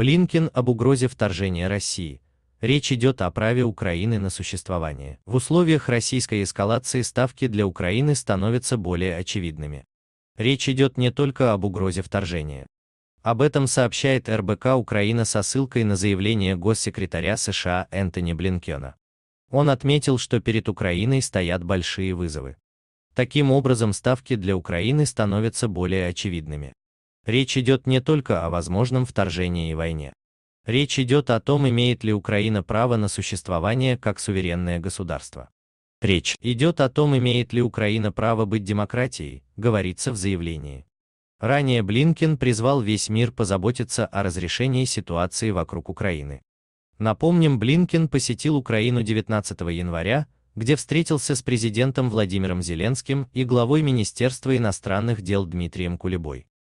Блинкен об угрозе вторжения России. Речь идет о праве Украины на существование. В условиях российской эскалации ставки для Украины становятся более очевидными. Речь идет не только об угрозе вторжения. Об этом сообщает РБК Украина со ссылкой на заявление госсекретаря США Энтони Блинкена. Он отметил, что перед Украиной стоят большие вызовы. Таким образом, ставки для Украины становятся более очевидными. Речь идет не только о возможном вторжении и войне. Речь идет о том, имеет ли Украина право на существование как суверенное государство. Речь идет о том, имеет ли Украина право быть демократией, говорится в заявлении. Ранее Блинкен призвал весь мир позаботиться о разрешении ситуации вокруг Украины. Напомним, Блинкен посетил Украину 19 января, где встретился с президентом Владимиром Зеленским и главой Министерства иностранных дел Дмитрием Кулебой.